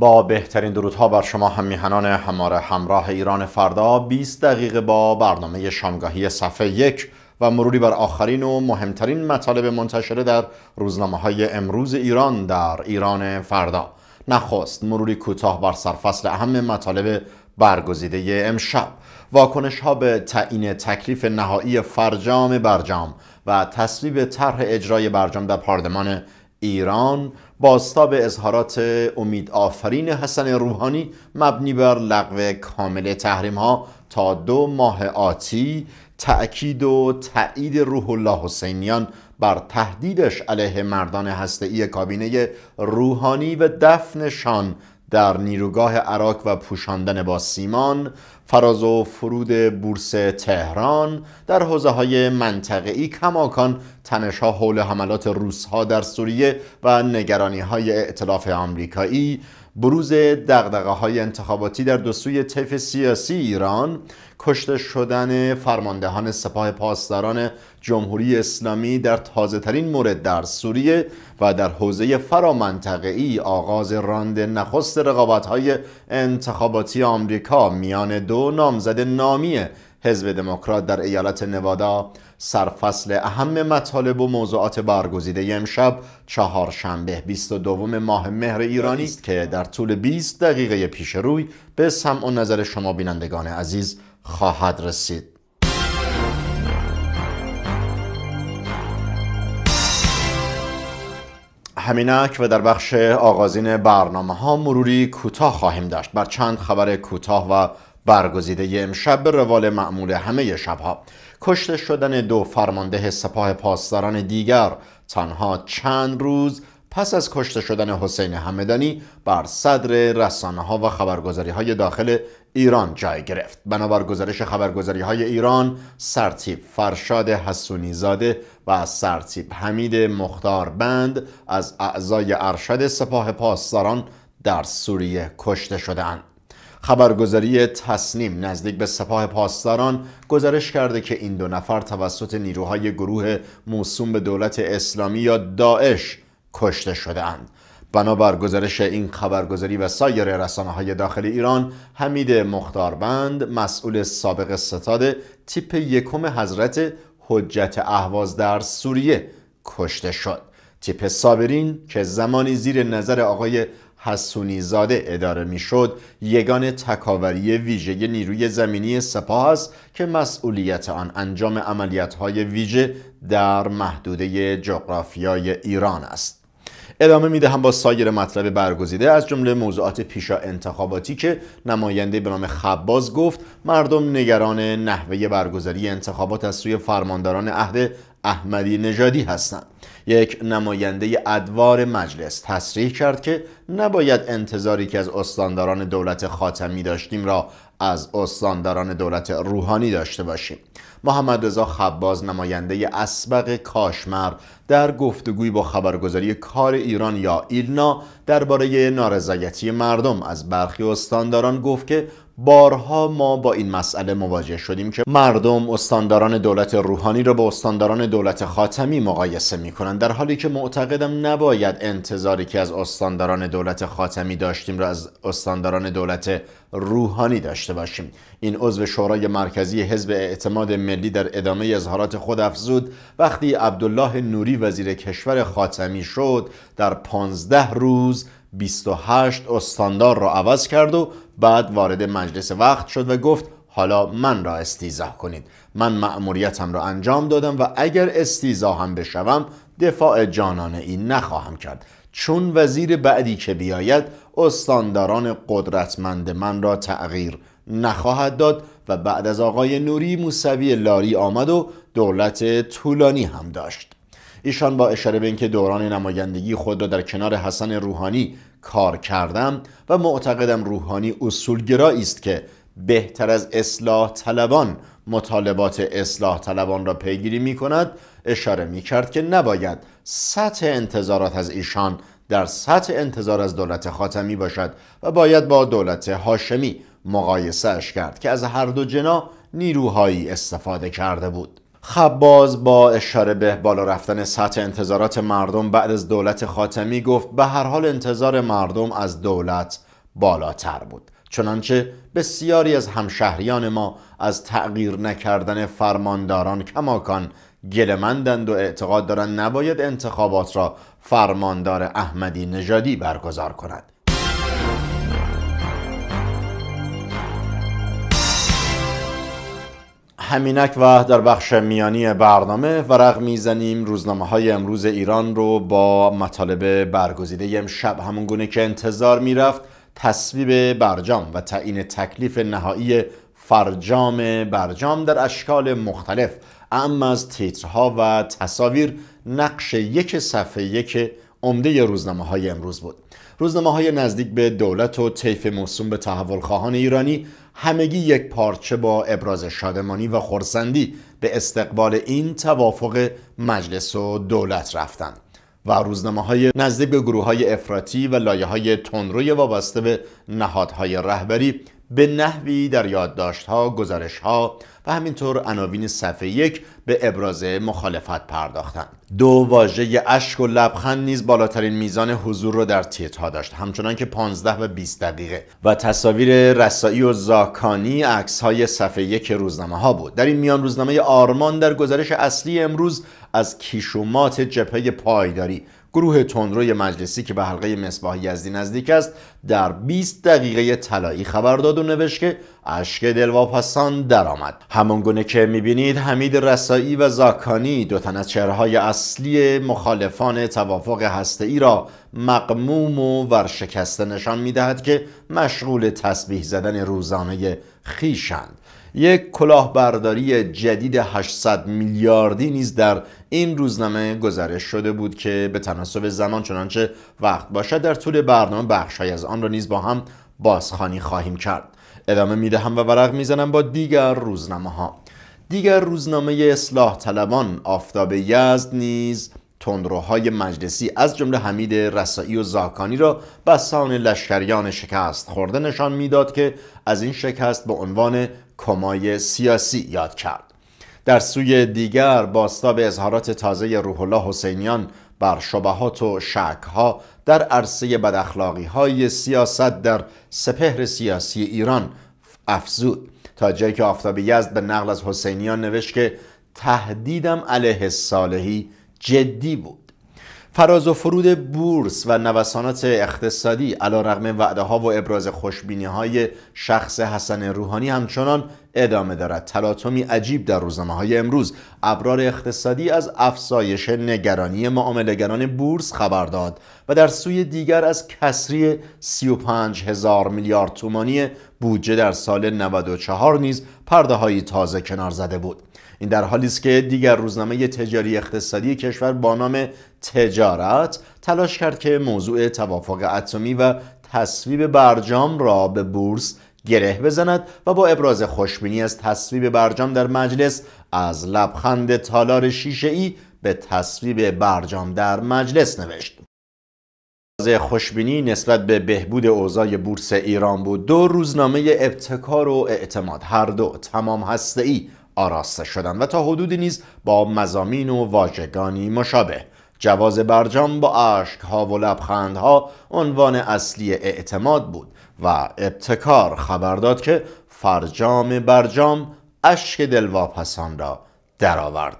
با بهترین درودها بر شما هم میهنان هماره همراه ایران فردا 20 دقیقه با برنامه شامگاهی صفحه یک و مروری بر آخرین و مهمترین مطالب منتشره در روزنامه های امروز ایران در ایران فردا نخست مروری کوتاه بر سرفصل اهم مطالب برگزیده امشب واکنش ها به تعیین تکلیف نهایی فرجام برجام و تصویب طرح اجرای برجام در پارلمان ایران باستاب اظهارات امید آفرین حسن روحانی مبنی بر لغو کامل تحریم ها تا دو ماه آتی تأکید و تأیید روح الله حسینیان بر تهدیدش علیه مردان هسته‌ای کابینه روحانی و دفنشان در نیروگاه عراق و پوشاندن با سیمان فراز و فرود بورس تهران در حوزه های منطقه ای کماکان تنش حول حملات روس ها در سوریه و نگرانی های ائتلاف آمریکایی بروز دقدقه های انتخاباتی در دو سوی طیف سیاسی ایران کشته شدن فرماندهان سپاه پاسداران جمهوری اسلامی در تازه ترین مورد در سوریه و در حوزه فرامنطقه ای آغاز راند نخست رقابت های انتخاباتی آمریکا میان دو نامزد نامی حزب دموکرات در ایالت نوادا سرفصل اهم مطالب و موضوعات برگزیده امشب چهارشنبه 22 ماه مهر ایرانی است که در طول 20 دقیقه پیش روی به سمع و نظر شما بینندگان عزیز خواهد رسید همینک و در بخش آغازین برنامه ها مروری کوتاه خواهیم داشت بر چند خبر کوتاه و برگزیده امشب به روال معمول همه شبها کشته شدن دو فرمانده سپاه پاسداران دیگر تنها چند روز پس از کشته شدن حسین حمدانی بر صدر رسانه ها و خبرگزاری های داخل ایران جای گرفت بنابر گزارش خبرگزاری های ایران سرتیب فرشاد حسونی زاده و سرتیب حمید بند از اعضای ارشد سپاه پاسداران در سوریه کشته شدند خبرگزاری تسنیم نزدیک به سپاه پاسداران گزارش کرده که این دو نفر توسط نیروهای گروه موسوم به دولت اسلامی یا داعش کشته شده اند. بنابر گزارش این خبرگزاری و سایر رسانه های داخل ایران حمید مختاربند مسئول سابق ستاد تیپ یکم حضرت حجت اهواز در سوریه کشته شد تیپ سابرین که زمانی زیر نظر آقای حسونی زاده اداره میشد یگان تکاوری ویژه نیروی زمینی سپاه است که مسئولیت آن انجام های ویژه در محدوده جغرافیای ایران است ادامه میدهم با سایر مطلب برگزیده از جمله موضوعات پیشا انتخاباتی که نماینده به نام خباز گفت مردم نگران نحوه برگزاری انتخابات از سوی فرمانداران عهد احمدی نژادی هستند یک نماینده ادوار مجلس تصریح کرد که نباید انتظاری که از استانداران دولت خاتمی داشتیم را از استانداران دولت روحانی داشته باشیم محمد رضا خباز نماینده اسبق کاشمر در گفتگوی با خبرگزاری کار ایران یا ایلنا درباره نارضایتی مردم از برخی استانداران گفت که بارها ما با این مسئله مواجه شدیم که مردم استانداران دولت روحانی را با استانداران دولت خاتمی مقایسه می کنند در حالی که معتقدم نباید انتظاری که از استانداران دولت خاتمی داشتیم را از استانداران دولت روحانی داشته باشیم این عضو شورای مرکزی حزب اعتماد ملی در ادامه اظهارات خود افزود وقتی عبدالله نوری وزیر کشور خاتمی شد در پانزده روز 28 استاندار را عوض کرد و بعد وارد مجلس وقت شد و گفت حالا من را استیزه کنید من مأموریتم را انجام دادم و اگر استیزه هم بشوم دفاع جانان این نخواهم کرد چون وزیر بعدی که بیاید استانداران قدرتمند من را تغییر نخواهد داد و بعد از آقای نوری موسوی لاری آمد و دولت طولانی هم داشت ایشان با اشاره به اینکه دوران نمایندگی خود را در کنار حسن روحانی کار کردم و معتقدم روحانی اصولگرایی است که بهتر از اصلاح طلبان مطالبات اصلاح طلبان را پیگیری می کند اشاره می کرد که نباید سطح انتظارات از ایشان در سطح انتظار از دولت خاتمی باشد و باید با دولت هاشمی اش کرد که از هر دو جنا نیروهایی استفاده کرده بود خباز با اشاره به بالا رفتن سطح انتظارات مردم بعد از دولت خاتمی گفت به هر حال انتظار مردم از دولت بالاتر بود چنانچه بسیاری از همشهریان ما از تغییر نکردن فرمانداران کماکان گلمندند و اعتقاد دارند نباید انتخابات را فرماندار احمدی نژادی برگزار کند همینک و در بخش میانی برنامه ورق میزنیم روزنامه های امروز ایران رو با مطالب برگزیده امشب همون گونه که انتظار میرفت تصویب برجام و تعیین تکلیف نهایی فرجام برجام در اشکال مختلف اما از تیترها و تصاویر نقش یک صفحه یک عمده روزنامه های امروز بود روزنامه های نزدیک به دولت و طیف موسوم به تحولخواهان ایرانی همگی یک پارچه با ابراز شادمانی و خورسندی به استقبال این توافق مجلس و دولت رفتند و روزنامه های نزدیک به گروه های افراطی و لایه های تندروی وابسته به نهادهای رهبری به نحوی در یادداشت‌ها، گزارش‌ها و همینطور عناوین صفحه یک به ابراز مخالفت پرداختند. دو واژه اشک و لبخند نیز بالاترین میزان حضور را در ها داشت همچنان که 15 و 20 دقیقه و تصاویر رسایی و زاکانی های صفحه یک روزنامه ها بود. در این میان روزنامه آرمان در گزارش اصلی امروز از کیشومات جبهه پایداری گروه تندروی مجلسی که به حلقه مصباح یزدی نزدیک است در 20 دقیقه طلایی خبر داد و نوشت که اشک دلواپسان درآمد همان گونه که میبینید حمید رسایی و زاکانی دو تن از چهرههای اصلی مخالفان توافق ای را مقموم و ورشکسته نشان میدهد که مشغول تسبیح زدن روزانه خیشند یک کلاهبرداری جدید 800 میلیاردی نیز در این روزنامه گزارش شده بود که به تناسب زمان چنانچه وقت باشد در طول برنامه بخشهایی از آن را نیز با هم بازخانی خواهیم کرد ادامه میدهم و ورق میزنم با دیگر روزنامه ها دیگر روزنامه اصلاح طلبان آفتاب یزد نیز تندروهای مجلسی از جمله حمید رسایی و زاکانی را بسان لشکریان شکست خورده نشان میداد که از این شکست به عنوان کمای سیاسی یاد کرد در سوی دیگر به اظهارات تازه روح الله حسینیان بر شبهات و شکها در عرصه بداخلاقی های سیاست در سپهر سیاسی ایران افزود تا جایی که آفتاب یزد به نقل از حسینیان نوشت که تهدیدم علیه صالحی جدی بود فراز و فرود بورس و نوسانات اقتصادی علا رغم وعده ها و ابراز خوشبینی های شخص حسن روحانی همچنان ادامه دارد تلاطمی عجیب در روزنامه های امروز ابرار اقتصادی از افزایش نگرانی معاملهگران بورس خبر داد و در سوی دیگر از کسری 35 هزار میلیارد تومانی بودجه در سال 94 نیز پرده هایی تازه کنار زده بود این در حالی است که دیگر روزنامه تجاری اقتصادی کشور با نام تجارت تلاش کرد که موضوع توافق اتمی و تصویب برجام را به بورس گره بزند و با ابراز خوشبینی از تصویب برجام در مجلس از لبخند تالار شیشه ای به تصویب برجام در مجلس نوشت خوشبینی نسبت به بهبود اوضاع بورس ایران بود دو روزنامه ابتکار و اعتماد هر دو تمام هسته ای آراسته شدند و تا حدودی نیز با مزامین و واژگانی مشابه جواز برجام با ها و ها عنوان اصلی اعتماد بود و ابتکار خبر داد که فرجام برجام اشک دلواپسان را درآورد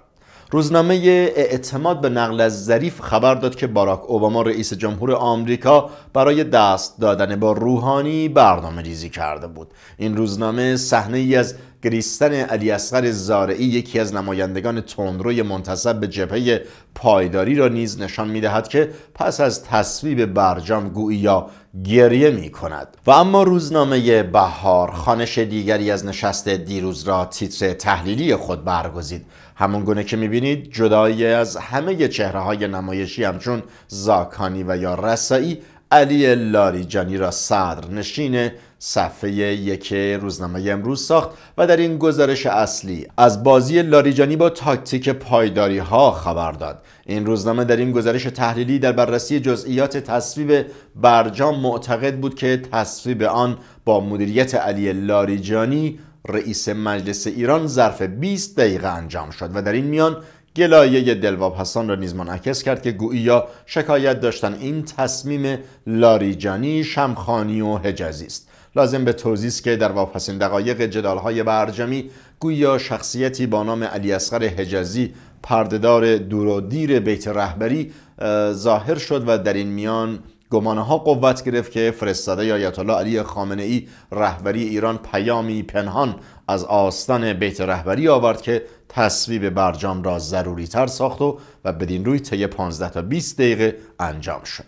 روزنامه اعتماد به نقل از ظریف خبر داد که باراک اوباما رئیس جمهور آمریکا برای دست دادن با روحانی برنامه ریزی کرده بود این روزنامه صحنه ای از گریستن علی اصغر زارعی یکی از نمایندگان تندروی منتصب به جبهه پایداری را نیز نشان میدهد که پس از تصویب برجام گویی یا گریه می کند و اما روزنامه بهار خانش دیگری از نشست دیروز را تیتر تحلیلی خود برگزید همون گونه که میبینید جدایی از همه چهره های نمایشی همچون زاکانی و یا رسایی علی لاریجانی را صدر نشین صفحه یک روزنامه امروز ساخت و در این گزارش اصلی از بازی لاریجانی با تاکتیک پایداری ها خبر داد این روزنامه در این گزارش تحلیلی در بررسی جزئیات تصویب برجام معتقد بود که تصویب آن با مدیریت علی لاریجانی رئیس مجلس ایران ظرف 20 دقیقه انجام شد و در این میان گلایه دلواب حسان را نیز منعکس کرد که گویا شکایت داشتن این تصمیم لاریجانی، شمخانی و حجازی است لازم به توضیح که در واپسین دقایق جدالهای برجمی گویا شخصیتی با نام علی اصغر حجازی پردهدار دور و دیر بیت رهبری ظاهر شد و در این میان گمانه ها قوت گرفت که فرستاده آیت الله علی خامنه ای رهبری ایران پیامی پنهان از آستان بیت رهبری آورد که تصویب برجام را ضروری تر ساخت و, و بدین روی طی 15 تا 20 دقیقه انجام شد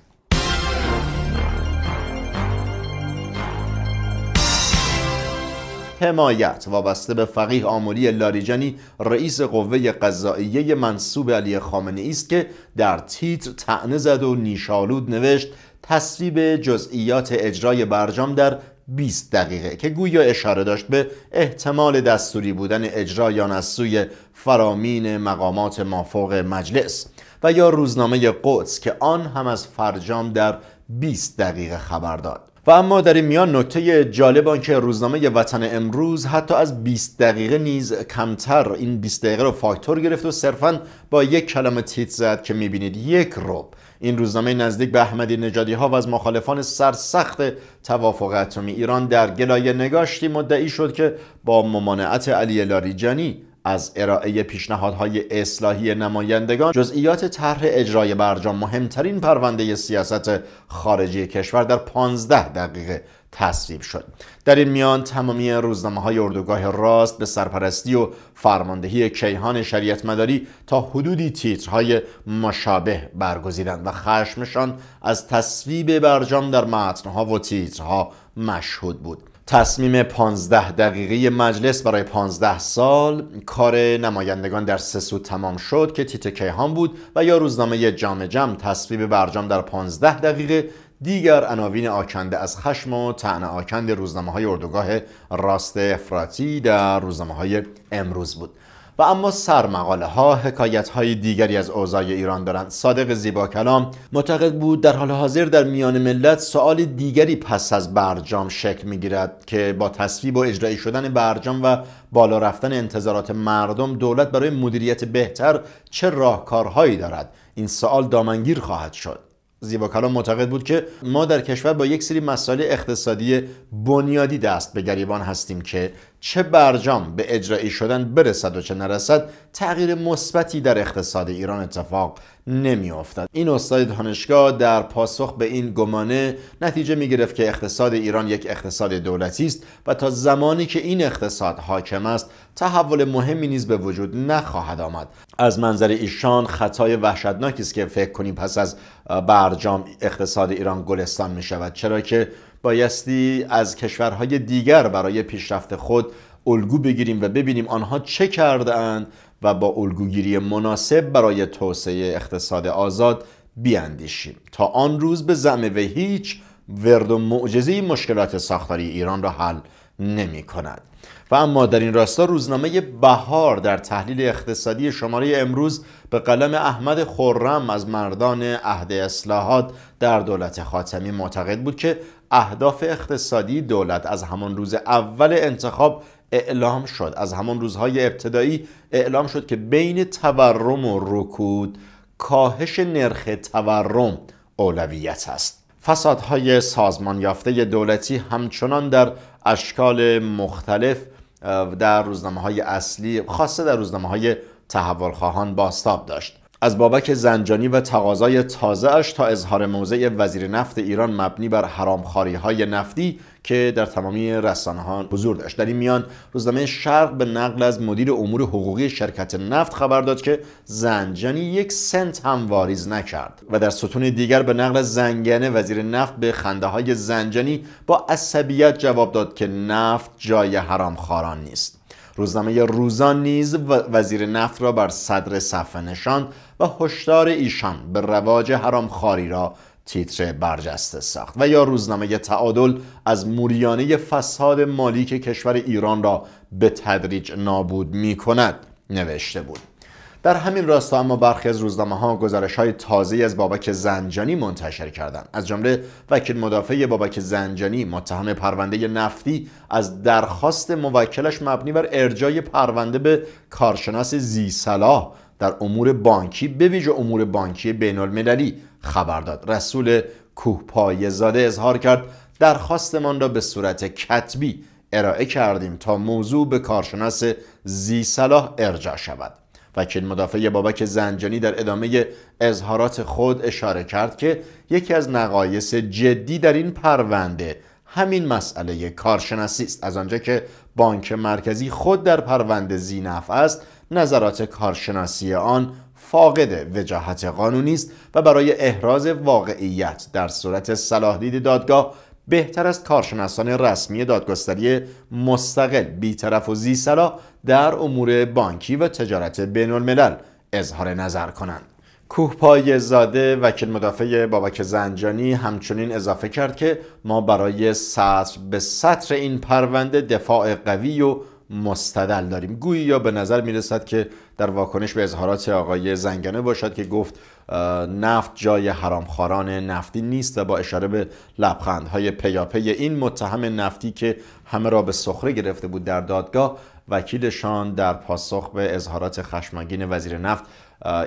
حمایت وابسته به فقیه آمولی لاریجانی رئیس قوه قضائیه منصوب علی خامنه است که در تیتر تعنه زد و نیشالود نوشت تصویب جزئیات اجرای برجام در 20 دقیقه که گویا اشاره داشت به احتمال دستوری بودن آن از سوی فرامین مقامات مافوق مجلس و یا روزنامه قدس که آن هم از فرجام در 20 دقیقه خبر داد و اما در این میان نکته جالب که روزنامه وطن امروز حتی از 20 دقیقه نیز کمتر این 20 دقیقه رو فاکتور گرفت و صرفا با یک کلمه تیت زد که میبینید یک روب این روزنامه نزدیک به احمدی نجادی ها و از مخالفان سرسخت توافق اتمی ایران در گلایه نگاشتی مدعی شد که با ممانعت علی لاریجانی از ارائه پیشنهادهای اصلاحی نمایندگان جزئیات طرح اجرای برجام مهمترین پرونده سیاست خارجی کشور در 15 دقیقه تصویب شد در این میان تمامی روزنامه های اردوگاه راست به سرپرستی و فرماندهی کیهان شریعت مداری تا حدودی تیترهای مشابه برگزیدند و خشمشان از تصویب برجام در متنها و تیترها مشهود بود تصمیم 15 دقیقه مجلس برای 15 سال کار نمایندگان در سه سو تمام شد که تیتر کیهان بود و یا روزنامه جام جم تصویب برجام در 15 دقیقه دیگر عناوین آکنده از خشم و طعن آکند روزنامه های اردوگاه راست افراتی در روزنامه های امروز بود و اما سرمقاله ها حکایت های دیگری از اوضاع ایران دارند صادق زیبا کلام معتقد بود در حال حاضر در میان ملت سوال دیگری پس از برجام شکل می که با تصویب و اجرایی شدن برجام و بالا رفتن انتظارات مردم دولت برای مدیریت بهتر چه راهکارهایی دارد این سوال دامنگیر خواهد شد زیبا کلام معتقد بود که ما در کشور با یک سری مسائل اقتصادی بنیادی دست به گریبان هستیم که چه برجام به اجرایی شدن برسد و چه نرسد تغییر مثبتی در اقتصاد ایران اتفاق نمیافتد این استاد دانشگاه در پاسخ به این گمانه نتیجه می گرفت که اقتصاد ایران یک اقتصاد دولتی است و تا زمانی که این اقتصاد حاکم است تحول مهمی نیز به وجود نخواهد آمد از منظر ایشان خطای وحشتناکی است که فکر کنیم پس از برجام اقتصاد ایران گلستان می شود چرا که بایستی از کشورهای دیگر برای پیشرفت خود الگو بگیریم و ببینیم آنها چه کرده و با الگوگیری مناسب برای توسعه اقتصاد آزاد بیاندیشیم تا آن روز به زمه و هیچ ورد و معجزه مشکلات ساختاری ایران را حل نمی کند و اما در این راستا روزنامه بهار در تحلیل اقتصادی شماره امروز به قلم احمد خورم از مردان عهد اصلاحات در دولت خاتمی معتقد بود که اهداف اقتصادی دولت از همان روز اول انتخاب اعلام شد از همان روزهای ابتدایی اعلام شد که بین تورم و رکود کاهش نرخ تورم اولویت است فسادهای سازمان یافته دولتی همچنان در اشکال مختلف در روزنامه های اصلی خاصه در روزنامه های تحولخواهان باستاب داشت از بابک زنجانی و تقاضای تازه اش تا اظهار موضع وزیر نفت ایران مبنی بر حرامخواری های نفتی که در تمامی رسانه ها حضور داشت در این میان روزنامه شرق به نقل از مدیر امور حقوقی شرکت نفت خبر داد که زنجانی یک سنت هم واریز نکرد و در ستون دیگر به نقل از زنگنه وزیر نفت به خنده های زنجانی با عصبیت جواب داد که نفت جای حرامخواران نیست روزنامه روزان نیز وزیر نفت را بر صدر صفحه نشان هشدار ایشان به رواج خاری را تیتر برجسته ساخت و یا روزنامه تعادل از موریانه فساد مالی که کشور ایران را به تدریج نابود می کند نوشته بود در همین راستا اما برخی از روزنامه ها گزارش های تازه از بابک زنجانی منتشر کردند از جمله وکیل مدافع بابک زنجانی متهم پرونده نفتی از درخواست موکلش مبنی بر ارجای پرونده به کارشناس زیصلاح در امور بانکی به ویژه امور بانکی بین المللی خبر داد رسول کوهپای زاده اظهار کرد درخواستمان را به صورت کتبی ارائه کردیم تا موضوع به کارشناس زی صلاح ارجاع شود وکیل مدافع بابک زنجانی در ادامه اظهارات خود اشاره کرد که یکی از نقایص جدی در این پرونده همین مسئله کارشناسی است از آنجا که بانک مرکزی خود در پرونده زینف است نظرات کارشناسی آن فاقد وجاهت قانونی است و برای احراز واقعیت در صورت صلاحدید دادگاه بهتر است کارشناسان رسمی دادگستری مستقل بیطرف و زیصلا در امور بانکی و تجارت بین الملل اظهار نظر کنند کوهپای زاده وکیل مدافع بابک زنجانی همچنین اضافه کرد که ما برای سطر به سطر این پرونده دفاع قوی و مستدل داریم گویی یا به نظر میرسد که در واکنش به اظهارات آقای زنگنه باشد که گفت نفت جای حرامخواران نفتی نیست و با اشاره به لبخندهای پیاپی این متهم نفتی که همه را به سخره گرفته بود در دادگاه وکیلشان در پاسخ به اظهارات خشمگین وزیر نفت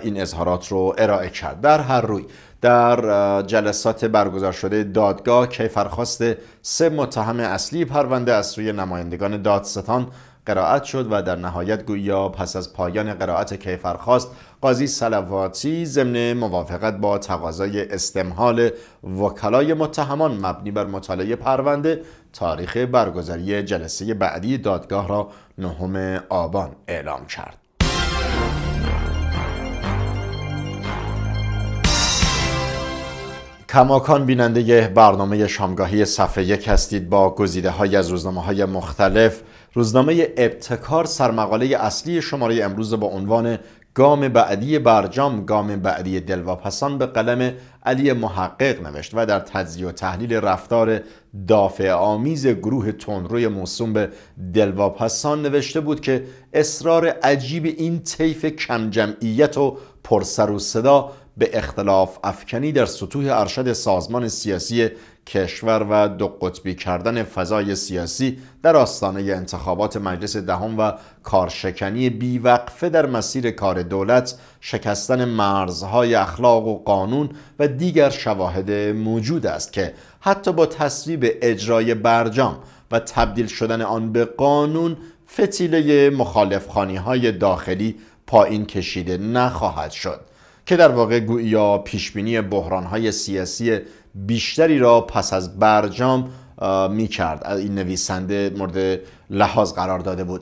این اظهارات رو ارائه کرد در هر روی در جلسات برگزار شده دادگاه کیفرخواست سه متهم اصلی پرونده از سوی نمایندگان دادستان قرائت شد و در نهایت گویا پس از پایان قرائت کیفرخواست قاضی سلواتی ضمن موافقت با تقاضای استمحال وکلای متهمان مبنی بر مطالعه پرونده تاریخ برگزاری جلسه بعدی دادگاه را نهم آبان اعلام کرد کماکان بیننده برنامه شامگاهی صفحه یک هستید با گزیده های از روزنامه های مختلف روزنامه ابتکار سرمقاله اصلی شماره امروز با عنوان گام بعدی برجام گام بعدی دلواپسان به قلم علی محقق نوشت و در تجزیه و تحلیل رفتار دافع آمیز گروه تندروی موسوم به دلواپسان نوشته بود که اصرار عجیب این طیف کم جمعیت و پرسر و صدا به اختلاف افکنی در سطوح ارشد سازمان سیاسی کشور و دو قطبی کردن فضای سیاسی در آستانه انتخابات مجلس دهم و کارشکنی بیوقفه در مسیر کار دولت شکستن مرزهای اخلاق و قانون و دیگر شواهد موجود است که حتی با تصویب اجرای برجام و تبدیل شدن آن به قانون فتیله مخالفخانی های داخلی پایین کشیده نخواهد شد که در واقع گویا پیشبینی بحران های سیاسی بیشتری را پس از برجام می کرد این نویسنده مورد لحاظ قرار داده بود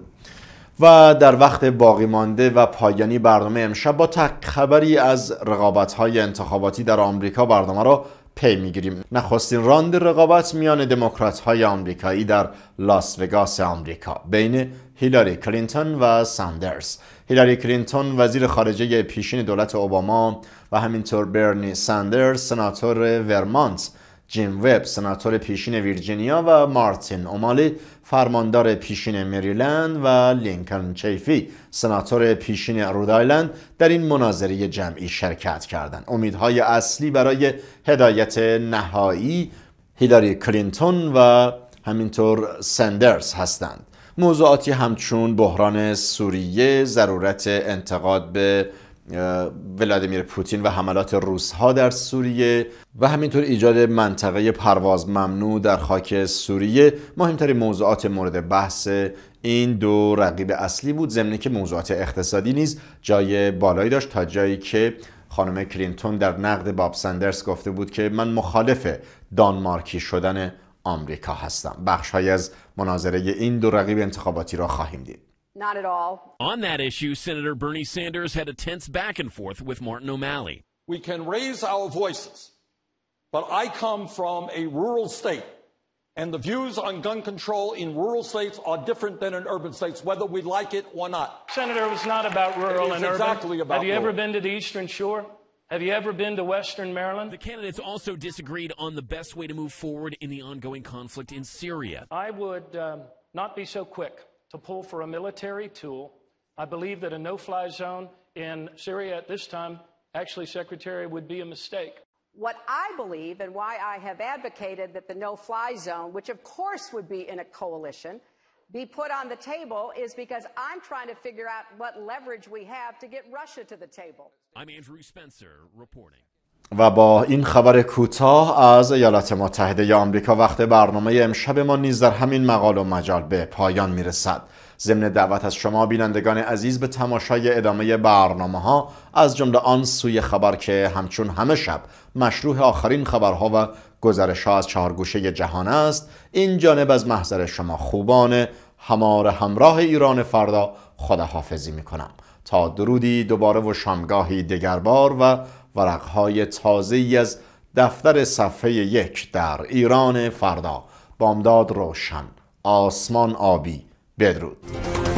و در وقت باقی مانده و پایانی برنامه امشب با تک خبری از رقابت های انتخاباتی در آمریکا برنامه را پی میگیریم نخستین راند رقابت میان دموکرات های آمریکایی در لاس وگاس آمریکا بین هیلاری کلینتون و ساندرز هیلاری کلینتون وزیر خارجه پیشین دولت اوباما و همینطور برنی ساندرز سناتور ورمانت جیم وب سناتور پیشین ویرجینیا و مارتین اومالی فرماندار پیشین مریلند و لینکن چیفی سناتور پیشین رودایلند در این مناظره جمعی شرکت کردند امیدهای اصلی برای هدایت نهایی هیلاری کلینتون و همینطور سندرز هستند موضوعاتی همچون بحران سوریه ضرورت انتقاد به ولادیمیر پوتین و حملات روسها در سوریه و همینطور ایجاد منطقه پرواز ممنوع در خاک سوریه مهمترین موضوعات مورد بحث این دو رقیب اصلی بود ضمن که موضوعات اقتصادی نیز جای بالایی داشت تا جایی که خانم کلینتون در نقد باب سندرس گفته بود که من مخالف دانمارکی شدن آمریکا هستم از مناظره این دو رقیب انتخاباتی را خواهیم دید Not at all. On that issue, Senator Bernie Sanders had a tense back and forth with Martin O'Malley. We can raise our voices, but I come from a rural state, and the views on gun control in rural states are different than in urban states, whether we like it or not. Senator, it was not about rural and exactly urban. About Have you rural. ever been to the Eastern Shore? Have you ever been to Western Maryland? The candidates also disagreed on the best way to move forward in the ongoing conflict in Syria. I would um, not be so quick to pull for a military tool. I believe that a no fly zone in Syria at this time, actually, Secretary, would be a mistake. What I believe and why I have advocated that the no fly zone, which of course would be in a coalition, و با این خبر کوتاه از ایالات متحده آمریکا وقت برنامه امشب ما نیز در همین مقال و مجال به پایان میرسد ضمن دعوت از شما بینندگان عزیز به تماشای ادامه برنامه ها از جمله آن سوی خبر که همچون همه شب مشروع آخرین خبرها و گزارش از چهار گوشه جهان است این جانب از محضر شما خوبان همار همراه ایران فردا خداحافظی میکنم تا درودی دوباره و شامگاهی دگربار و ورقهای تازه از دفتر صفحه یک در ایران فردا بامداد روشن آسمان آبی بدرود